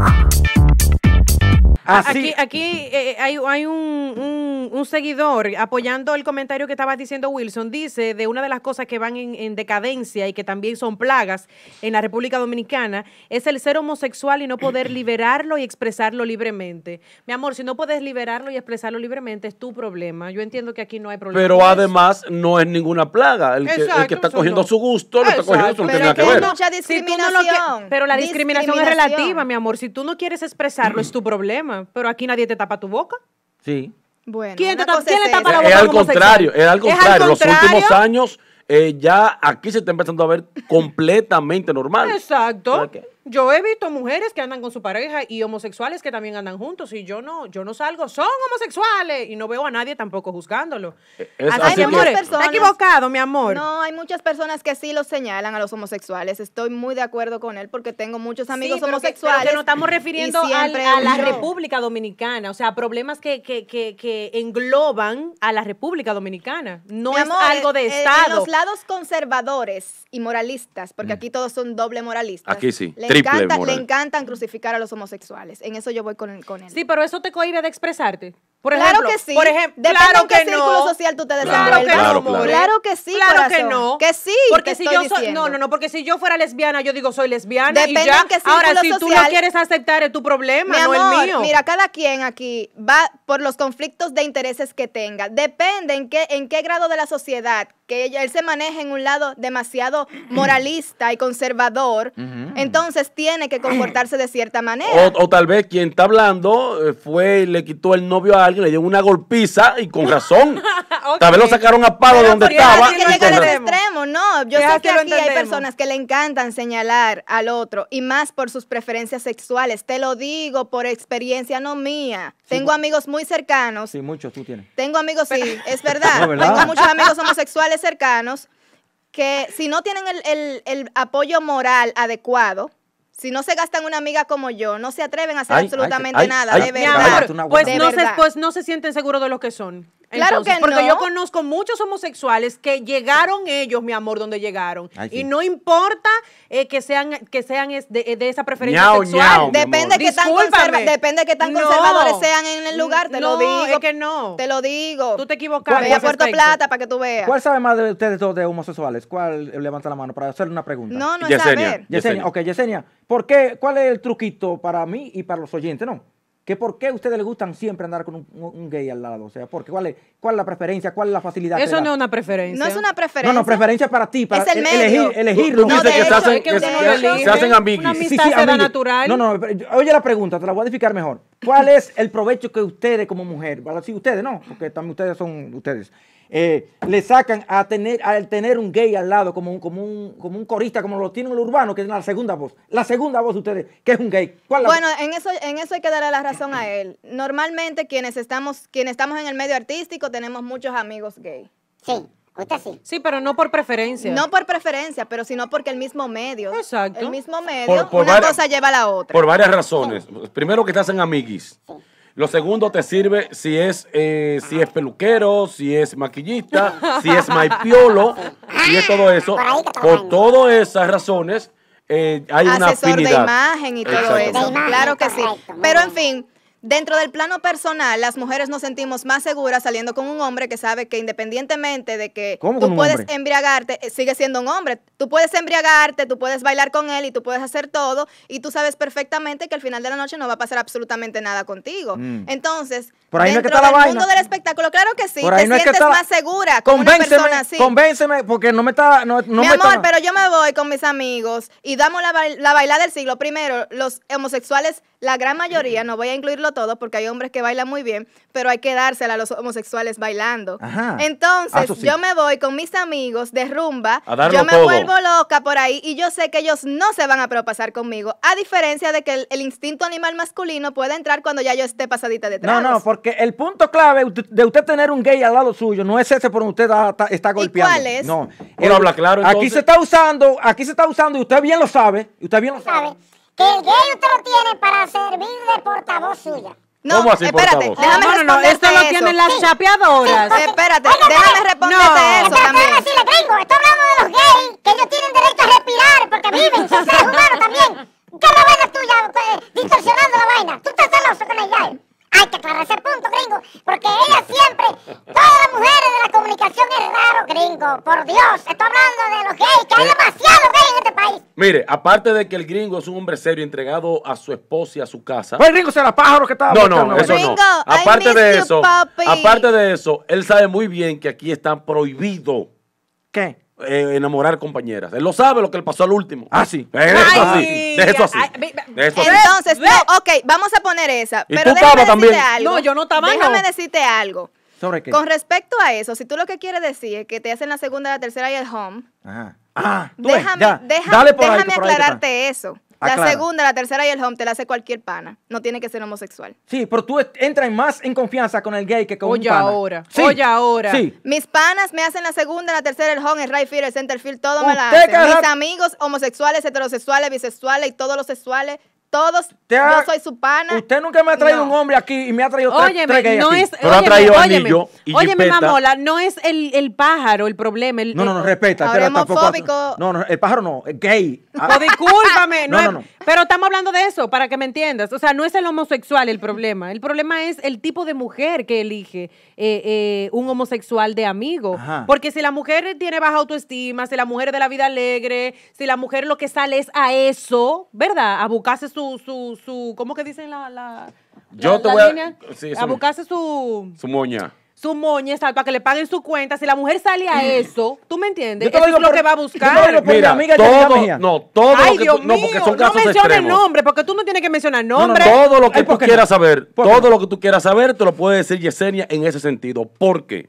Bye. Ah, aquí, eh, hay, un, un, seguidor apoyando el comentario que estaba diciendo Wilson. Dice de una de las cosas que van en, decadencia y que también son plagas en la República Dominicana es el ser homosexual y no poder liberarlo y expresarlo libremente. Mi amor, si no puedes liberarlo y expresarlo libremente es tu problema. Yo entiendo que aquí no hay problema. Pero además no es ninguna plaga. El, que, está cogiendo su gusto, lo está cogiendo su pero Mucha discriminación. pero la discriminación es relativa, mi amor. Si tú no quieres expresarlo es tu problema pero aquí nadie te tapa tu boca. Sí. Bueno, ¿Quién, le tapa la boca? Es al, contrario, es al contrario, Los últimos años eh, ya aquí se está empezando a ver completamente normal. Exacto. Yo he visto mujeres que andan con su pareja y homosexuales que también andan juntos y yo no, yo no salgo, son homosexuales y no veo a nadie tampoco juzgándolo. Eh, hay personas, está equivocado, mi amor. No, hay muchas personas que sí lo señalan a los homosexuales. Estoy muy de acuerdo con él porque tengo muchos amigos homosexuales. pero estamos refiriendo a la República Dominicana, o sea, problemas que, que, que, engloban a la República Dominicana. No es algo de eh, Estado. En los lados conservadores y moralistas, porque mm. aquí todos son doble moralistas. Aquí sí le encantan crucificar a los homosexuales. En eso yo voy con, con él. Sí, pero eso te cohíbe de expresarte. Por claro ejemplo, que sí. Por ejemplo, claro en qué que círculo social tú te desenvuelvas. Claro, claro, claro, claro, que sí. Claro que no. Que sí. Porque si yo no, no, no, porque si yo fuera lesbiana, yo digo soy lesbiana y ya. Ahora si tú no quieres aceptar es tu problema, no el mío. Mira, cada quien aquí va por los conflictos de intereses que tenga. Depende en qué grado de la sociedad que ella, él se maneja en un lado demasiado moralista y conservador, entonces tiene que comportarse de cierta manera. O, o, tal vez quien está hablando eh, fue, le quitó el novio a alguien, le dio una golpiza y con razón. Tal vez lo sacaron a palo de donde estaba. Que extremo, no. Yo sé que aquí hay personas que le encantan señalar al otro y más por sus preferencias sexuales. Te lo digo por experiencia no mía. Tengo amigos muy cercanos. Sí, muchos tú tienes. Tengo amigos, sí, es ¿verdad? Tengo muchos amigos homosexuales cercanos que si no tienen el, el, apoyo moral adecuado, si no se gastan una amiga como yo, no se atreven a hacer absolutamente nada, de verdad. pues, no Se, pues no se sienten seguros de lo que son. Claro que no. porque yo conozco muchos homosexuales que llegaron ellos, mi amor, donde llegaron. Y no importa eh, que sean, que sean eh, de, esa preferencia sexual. depende, que tan depende que tan conservadores sean en el lugar, te lo digo. es que no. Te lo digo. Tú te equivocaste. Voy a Puerto Plata para que tú veas. ¿Cuál sabe más de ustedes dos de homosexuales? ¿Cuál levanta la mano para hacerle una pregunta? No, no es Yesenia. ok, Yesenia, ¿por ¿cuál es el truquito para mí y para los oyentes, no? que por qué a ustedes les gustan siempre andar con un, gay al lado. O sea, porque ¿Cuál es, cuál la preferencia? ¿Cuál es la facilidad? Eso no es una preferencia. No es una preferencia. No, no, preferencia para ti, para es el e-, medio. Elegir, elegirlo. No, que, se hacen, se, hacen Una amistad sí, natural. No, no, oye la pregunta, te la voy a edificar mejor. ¿Cuál es el provecho que ustedes como mujer, si ustedes no, porque también ustedes son ustedes, eh, le sacan a tener, al tener un gay al lado, como un, como un corista, como lo tienen los urbano que es la segunda voz. La segunda voz de ustedes, que es un gay. ¿Cuál bueno, en eso, en eso hay que darle la razón a él. Normalmente quienes estamos, quienes estamos en el medio artístico tenemos muchos amigos gay. Sí. sí. Sí, pero no por preferencia. No por preferencia, pero sino porque el mismo medio. Exacto. El mismo medio, una cosa lleva a la otra. Por varias razones. Primero que te hacen amiguis. Sí. Lo segundo te sirve si es, eh, si es peluquero, si es maquillista, si es maipiolo, si es todo eso. Por todas esas razones eh, hay una afinidad. de imagen y todo eso. claro que sí. Pero en fin. Dentro del plano personal, las mujeres nos sentimos más seguras saliendo con un hombre que sabe que independientemente de que tú puedes embriagarte, eh, sigue siendo un hombre. Tú puedes embriagarte, tú puedes bailar con él y tú puedes hacer todo y tú sabes perfectamente que al final de la noche no va a pasar absolutamente nada contigo. Mm. Entonces, Por ahí dentro del mundo del espectáculo, claro que sí, te sientes más segura con una persona así. Convénceme, porque no me está... Mi amor, pero yo me voy con mis amigos y damos la, la bailada del siglo. Primero, los homosexuales la gran mayoría, no voy a incluirlo todo porque hay hombres que bailan muy bien, pero hay que dársela a los homosexuales bailando. Entonces, ah, yo me voy con mis amigos de rumba, yo me vuelvo loca por ahí y yo sé que ellos no se van a propasar conmigo, a diferencia de que el, instinto animal masculino puede entrar cuando ya yo esté pasadita detrás. No, no, porque el punto clave de usted tener un gay al lado suyo no es ese por donde usted está, está, golpeando. ¿Y No, habla claro. Aquí se está usando, aquí se está usando y usted bien lo sabe, y usted bien lo sabe que el gay usted lo tiene para servir de portavoz suya. No, ¿Cómo así, espérate, portavoz? déjame no, no, no, esto lo tienen las chapeadoras. espérate, déjame responderte no. eso también. decirle, gringo, estoy hablando de los gays, que ellos tienen derecho a respirar porque viven, son seres humanos también. ¿Qué la vaina tuya, eh, distorsionando la vaina? Tú estás celoso con gay? Hay que aclarar ese punto, gringo, porque ella siempre, todas las mujeres de la comunicación es raro, gringo, por Dios, Mire, aparte de que el gringo es un hombre serio entregado a su esposa y a su casa. Pues el gringo será pájaro que estaba. No, no, eso no. Aparte de eso, aparte de eso, él sabe muy bien que aquí está prohibido. ¿Qué? Eh, enamorar compañeras. Él lo sabe lo que le pasó al último. Ah, sí. Eh, deja eso así. eso así. eso Entonces, no, ok, vamos a poner esa. pero también. No, yo no estaba. Déjame decirte algo. ¿Sobre qué? Con respecto a eso, si tú lo que quieres decir es que te hacen la segunda, la tercera y el home. Ajá. Ah, déjame, aclararte eso. La segunda, la tercera y el home te la hace cualquier pana. No tiene que ser homosexual. Sí, pero tú entras más en confianza con el gay que con un pana. ahora. ahora. Mis panas me hacen la segunda, la tercera, el home, el right field, el center field, todo me la hacen. Mis amigos homosexuales, heterosexuales, bisexuales y todos los sexuales todos. yo soy su pana. Usted nunca me ha traído un hombre aquí y me ha traído óyeme, tres, Oye, no Pero ha traído anillo y Oye, mamola, no es el, el, pájaro el problema. no, no, no, respeta. El no, no, el pájaro no, es gay. Oh, discúlpame. no, no, no, Pero estamos hablando de eso, para que me entiendas. O sea, no es el homosexual el problema. El problema es el tipo de mujer que elige eh, eh, un homosexual de amigo. Porque si la mujer tiene baja autoestima, si la mujer es de la vida alegre, si la mujer lo que sale es a eso, ¿verdad? A buscarse su su, su, ¿cómo que dicen la, la, Yo línea? A, buscarse su... Su moña su moña, exacto para que le paguen su cuenta. Si la mujer sale a mm. eso, ¿tú me entiendes? Eso es lo que va a buscar. Mira, todo, no, todo Dios mío, no, porque son casos menciones nombre, porque tú no tienes que mencionar nombre. todo lo que tú quieras saber, todo lo que tú quieras saber, te lo puede decir Yesenia en ese sentido. porque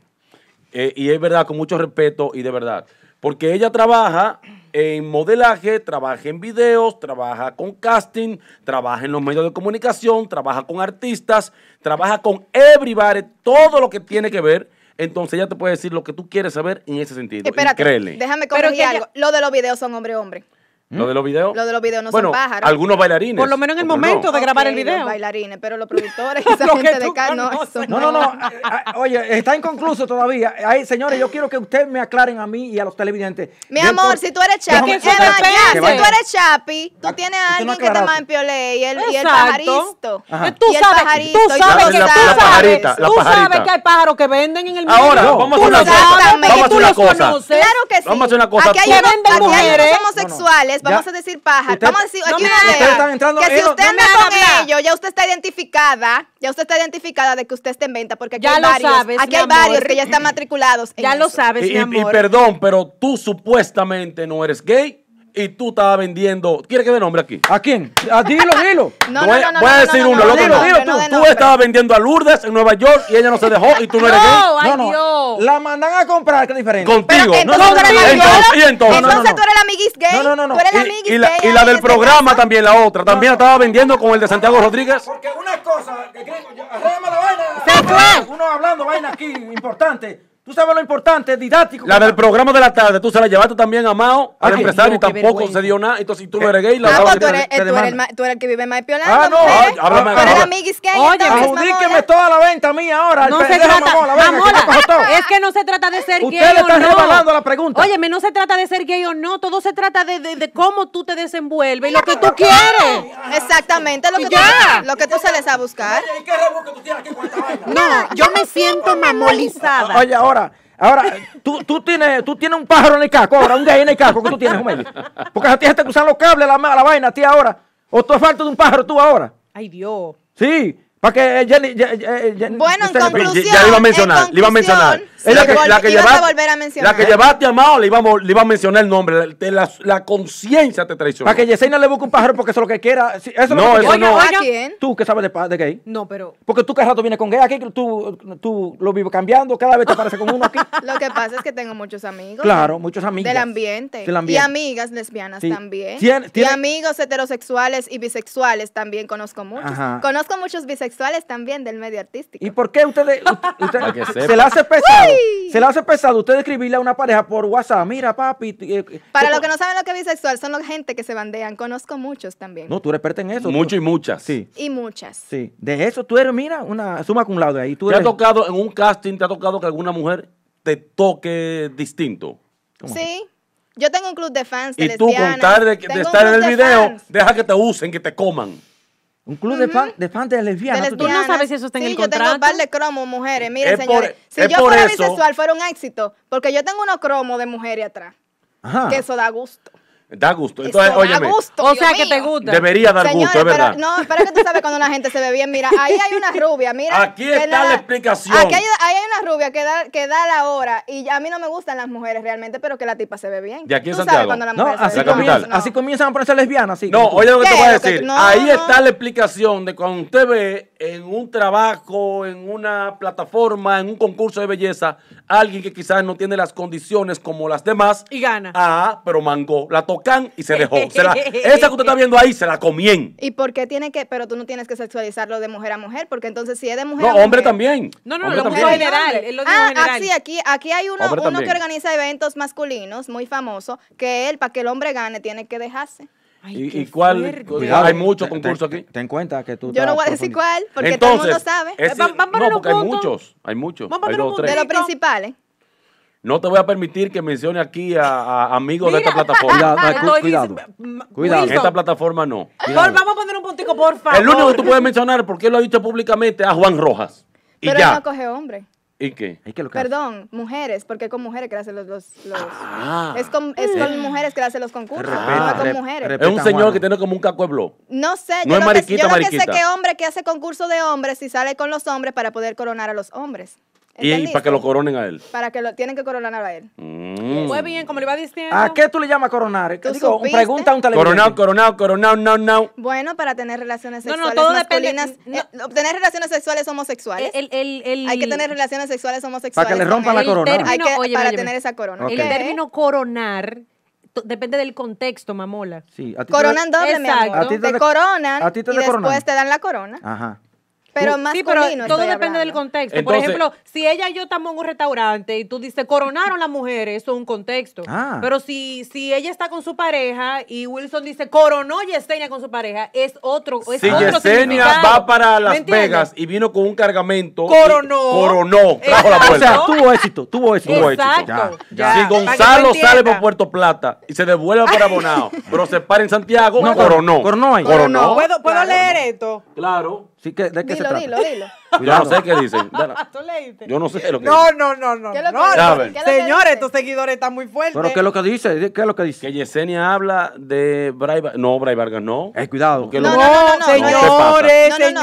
eh, y es verdad, con mucho respeto y de verdad porque ella trabaja en modelaje, trabaja en videos, trabaja con casting, trabaja en los medios de comunicación, trabaja con artistas, trabaja con everybody, todo lo que tiene que ver. Entonces ella te puede decir lo que tú quieres saber en ese sentido. Espera, créeme. déjame corregir algo. Lo de los videos son hombre-hombre. hombre hombre ¿Mm? Lo de los videos. Lo de los videos no bueno, son pájaros. Algunos bailarines. Por lo menos en el momento de grabar el video. bailarines, pero los productores, esa gente de acá no, no, no, no. Eh, eh, oye, está inconcluso todavía. Ay, señores, yo quiero que ustedes me aclaren a mí y a los televidentes. Mi amor, si tú eres Chapi, si tú eres Chapi, tú ah, tienes a alguien que te manda en y el, y el eh, pajarito. Tú sabes, tú sabes que hay pájaros que venden en el mundo. Ahora, vamos a hacer una cosa. Vamos a Claro que sí. Vamos a hacer una cosa. Aquí hay mujeres homosexuales vamos a decir pájaros vamos a decir, no me, están entrando, que si usted anda no con ellos, ya usted está identificada, ya usted está identificada de que usted está en venta, porque aquí hay varios, aquí hay varios que ya están matriculados. ya lo sabes, mi amor. y perdón, pero tú supuestamente no eres gay y tú estabas vendiendo. ¿Quieres que dé nombre aquí? ¿A quién? A, ah, dilo, dilo. no, no, no, voy a decir uno, dilo, dilo, tú. tú estabas vendiendo a Lourdes en Nueva York y ella no se dejó y tú no eres gay. No, no. La mandan a comprar, ¿Qué diferente. Contigo. No, no, no. entonces. Entonces tú eres la amiguis gay. No, no, no. eres la Y la del este programa también, la otra. También la estaba vendiendo con el de Santiago Rodríguez. Porque una cosa, arréglame la vaina. Uno hablando vaina aquí, importante. Tú sabes lo importante, didáctico. La del programa de la tarde, tú se la llevaste también a Mao, al empresario, y tampoco se dio nada. Entonces, si tú eh, eres gay, la ah, verdad. Pues tú, eres, eh, tú, eres el, que vive más piolando. Ah, no, háblame. Tú Oye, adjudíqueme toda la venta mía ahora. No se trata, mamola, es que no se trata de ser gay o no. Usted le está rebalando la pregunta. Óyeme, no se trata de ser gay o no, todo se trata de, cómo tú te desenvuelves y lo que tú quieres. Exactamente, lo que, tú, lo que tú sales a buscar. ¿Y qué que tú tienes aquí con esta vaina? No, yo me siento mamolizada. Oye, ahora. Ahora, tú, tú, tienes, tú tienes un pájaro en el casco, ahora un gay en el casco que tú tienes, Jumel. Porque a ti gente que usan los cables, la, la vaina, a ti ahora. O tú es falta de un pájaro tú ahora. Ay, Dios. Sí. Para que eh, Jenny, eh, bueno, en conclusión, ya, le iba a mencionar, le iba a mencionar. Es la que, la que llevaste, a La que llevaste le iba a, le iba a mencionar el nombre. La, la, conciencia te traicionó. Para que Yesenia le busque un pájaro porque eso es lo que quiera. eso no, es lo que no. Tú que sabes de, de, gay. No, pero. Porque tú cada rato vienes con gay. Aquí tú, tú lo vives cambiando. Cada vez te parece con uno aquí. lo que pasa es que tengo muchos amigos. Claro, muchos amigos. Del ambiente. Y amigas lesbianas también. y amigos heterosexuales y bisexuales también conozco muchos. Conozco muchos bisexuales también del medio artístico. ¿Y por qué ustedes usted, se le hace pesado? Se le hace pesado usted escribirle a una pareja por WhatsApp, mira papi. Eh, eh, Para los que no saben lo que es bisexual, son los gente que se bandean. Conozco muchos también. No, tú eres en eso. Muchos y muchas. Sí. Y muchas. Sí. De eso tú eres, mira, una suma con lado ahí. Tú ¿Te ha tocado en un casting, te ha tocado que alguna mujer te toque distinto? Sí. Yo tengo un club de fans. y tú con tal de, estar en el video, deja que te usen, que te coman. Un club de, fan, de fans de lesbianas. Tú no sabes si eso está en el contrato. yo tengo un par de cromos, mujeres. Mire, señores, si yo fuera bisexual fuera un éxito, porque yo tengo unos cromos de mujeres atrás. Ajá. Que eso da gusto. Da gusto. Entonces, oye, o sea que te gusta. Debería dar gusto, es verdad. Pero, no, pero que tú sabes cuando la gente se ve bien, mira, ahí hay una rubia, mira. Aquí está la, explicación. Aquí hay, ahí hay una rubia que da, que da la hora y a mí no me gustan las mujeres realmente, pero que la tipa se ve bien. ¿De aquí en Santiago. La no, así, comienzan, a ponerse lesbianas. no, oye lo que te voy a decir. ahí está la explicación de cuando usted ve en un trabajo, en una plataforma, en un concurso de belleza, alguien que quizás no tiene las condiciones como las demás. Y gana. Ah, pero mangó. La tocan y se dejó. esa que usted está viendo ahí, se la comien. ¿Y por qué tiene que, pero tú no tienes que sexualizarlo de mujer a mujer? Porque entonces si es de mujer no, a mujer. No, hombre también. No, no, lo general. ah, ah sí, aquí, aquí hay uno, que organiza eventos masculinos, muy famosos que él, para que el hombre gane, tiene que dejarse. ¿Y, cuál? hay muchos concursos aquí. Ten cuenta que tú. Yo no voy a decir cuál, porque todo el mundo sabe. no, porque hay muchos. Hay muchos. De los principales. No te voy a permitir que mencione aquí a, amigos de esta plataforma. cuidado, cuidado. En esta plataforma no. vamos a poner un puntico, por favor. El único que tú puedes mencionar, porque él lo ha dicho públicamente, a Juan Rojas. Pero no coge hombre. ¿Y qué? Perdón, mujeres, porque con mujeres que hacen los... los, es con, mujeres que hacen los concursos, no es con mujeres. es un señor que tiene como un cacueblo. No sé, yo, no que, yo que que hombre que hace concurso de hombres y sale con los hombres para poder coronar a los hombres. Y para que lo coronen a él. Para que lo tienen que coronar a él. Muy mm. bien, como le iba diciendo. ¿A qué tú le llamas coronar? ¿Qué digo, pregunta a un televidente. Coronado, coronado, coronado, no, no. Bueno, para tener relaciones sexuales no, no, todo Depende, eh, obtener tener relaciones sexuales homosexuales. El, el, el, hay que tener relaciones sexuales homosexuales. Para que le rompan la corona. hay que, para tener esa corona. El término coronar depende del contexto, mamola. Sí, coronan te... doble, Exacto. te, coronan y después te dan la corona. Ajá. Pero más sí, pero todo depende del contexto. Por ejemplo, si ella y yo estamos en un restaurante y tú dices coronaron las mujeres, eso es un contexto. Ah. Pero si, si ella está con su pareja y Wilson dice coronó Yesenia con su pareja, es otro. Es si Yesenia va para Las Vegas y vino con un cargamento, coronó. coronó. o sea, tuvo éxito, tuvo éxito. Si Gonzalo sale por Puerto Plata y se devuelve para Bonao, pero se para en Santiago, coronó. Coronó ¿Puedo, leer esto? Claro. Sí, que, ¿De Dilo, Dilo, dilo, Yo no sé qué dicen. ¿Tú Yo no sé lo que No, no, no, no. ¿Qué no, Señores, tus seguidores están muy fuertes. Pero ¿qué es lo que dice? ¿Qué es lo que dice? Que Yesenia habla de Bray Vargas. No, Bray Vargas no. Eh, cuidado. No, no, señores, señores.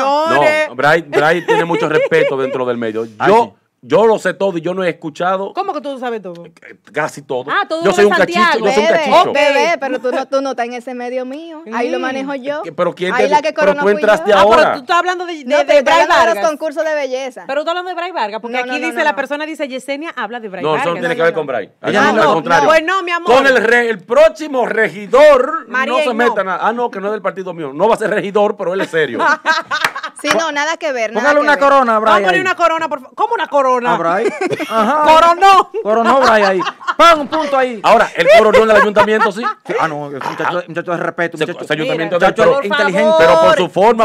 No, Bray, Bray tiene mucho respeto dentro del medio. Yo yo lo sé todo y yo no he escuchado. ¿Cómo que tú sabes todo? Eh, eh, casi todo. Ah, todo yo soy un Santiago. cachicho, bebé, yo soy un cachicho. Bebé, pero tú no, tú no estás en ese medio mío. Ahí lo mm. manejo yo. Eh, pero quién te, Ahí la que tú entraste ah, ahora. pero tú estás hablando de, de, no, de, Bray Vargas. los concursos de belleza. Pero tú hablando de Bray Vargas, porque aquí dice la persona dice Yesenia habla de Bray Vargas. No, eso no tiene que ver con Bray. Ah, Allá no, al contrario. Pues no, mi amor. Con el, el próximo regidor no se meta nada. Ah, no, que no es del partido mío. No va a ser regidor, pero él es serio. Sí, no, nada que ver. Póngale una corona, Brian. Póngale una corona, por favor. ¿Cómo una corona? Ah, Ajá. Coronó. Coronó, Brian, ahí. Pon un punto ahí. Ahora, el en del ayuntamiento, sí. Ah, no, un muchacho de respeto. Muchacho, ayuntamiento Mira, inteligente. pero por su forma,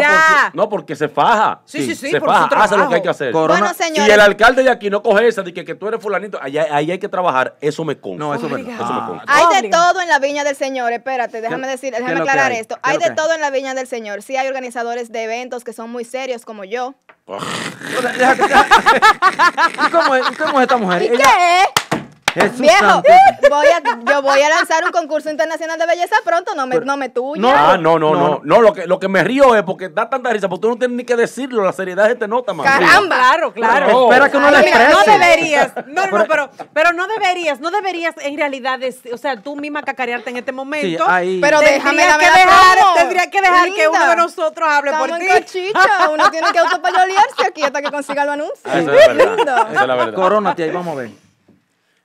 no, porque se faja. Sí, sí, sí. Se faja, hace lo que hay que hacer. Corona. Bueno, Y el alcalde de aquí no coge esa de que, tú eres fulanito. Ahí, ahí hay que trabajar. Eso me consta. No, eso, me, eso me Hay de todo en la viña del señor. Espérate, déjame decir, déjame aclarar esto. Hay de todo en la viña del señor. Sí hay organizadores de eventos que son muy serios como yo. ¿Y cómo, es, cómo es esta mujer? ¿Y qué? Viejo, voy a, yo voy a lanzar un concurso internacional de belleza pronto, no me, no me tuya. Ah, no, no, no, no, lo, que, lo que me río es porque da tanta risa, porque tú no tienes ni que decirlo, la seriedad es de nota, man. Caramba, claro, claro. espera que uno la exprese. No deberías, no, no, no, pero, pero no deberías, no deberías en realidad, o sea, tú misma cacarearte en este momento. Pero déjame que dejar, Tendría que dejar que uno de nosotros hable por ti. uno tiene que autopayolearse aquí hasta que consiga el anuncio. Ah, Eso es la verdad. Coronate ahí, vamos a ver.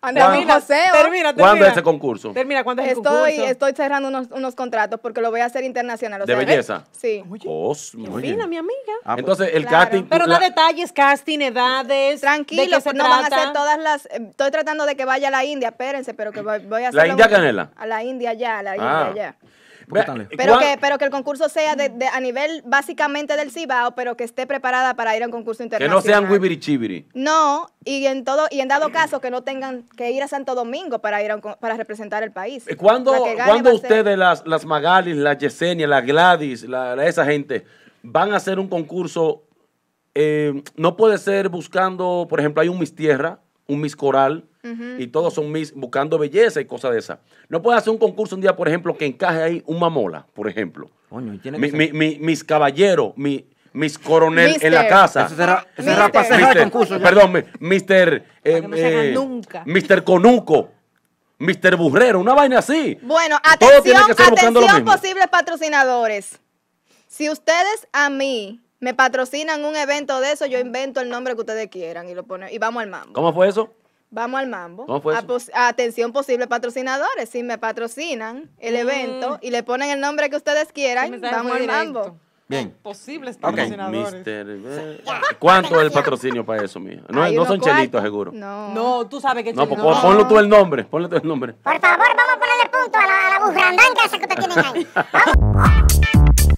Oh. termina, termina, ¿Cuándo ese concurso? Termina, ¿cuándo es el concurso? Estoy cerrando unos, contratos porque lo voy a hacer internacional. ¿De belleza? Sí. Oye, oh, mi amiga. Ah, pues, Entonces, el casting... Pero no detalles, casting, edades, Tranquilo, pues no van a hacer todas las... Eh, estoy tratando de que vaya a la India, espérense, pero que voy a hacer... ¿La India Canela? A la India ya, a la ah. India ya. Eh, pero, que, pero que el concurso sea de, a nivel básicamente del Cibao, pero que esté preparada para ir a un concurso internacional. Que no sean wibiri chibiri. No, y en todo y en dado caso que no tengan que ir a Santo Domingo para ir a para representar el país. Eh, ¿Cuándo, ¿cuándo ustedes, las, las Magalis, las Yesenia, las Gladys, la, esa gente, van a hacer un concurso? Eh, no puede ser buscando, por ejemplo, hay un Mis Tierra, un Miss Coral y todos son Miss buscando belleza y cosas de esa No puede hacer un concurso un día, por ejemplo, que encaje ahí una mola por ejemplo. mis caballeros, mi, mis coronel en la casa. Eso será, eso será el concurso. Perdón, Mister, eh, eh, Mister Conuco. Mr. Burrero, una vaina así. Bueno, atención, atención posibles patrocinadores. Si ustedes a mí me patrocinan un evento de eso, yo invento el nombre que ustedes quieran y lo ponen y vamos al mambo. ¿Cómo fue eso? Vamos al mambo. ¿Cómo fue eso? atención posibles patrocinadores, si me patrocinan el mm. evento y le ponen el nombre que ustedes quieran, vamos al mambo. Bien. Posibles patrocinadores. Eh, ¿Cuánto es el patrocinio para eso, mija? No, no son chelitos, seguro. No. no, tú sabes que No, pues, no. ponlo tú el nombre, ponle tú el nombre. Por favor, vamos a ponerle punto a la, a la que esa que ustedes tienen ahí.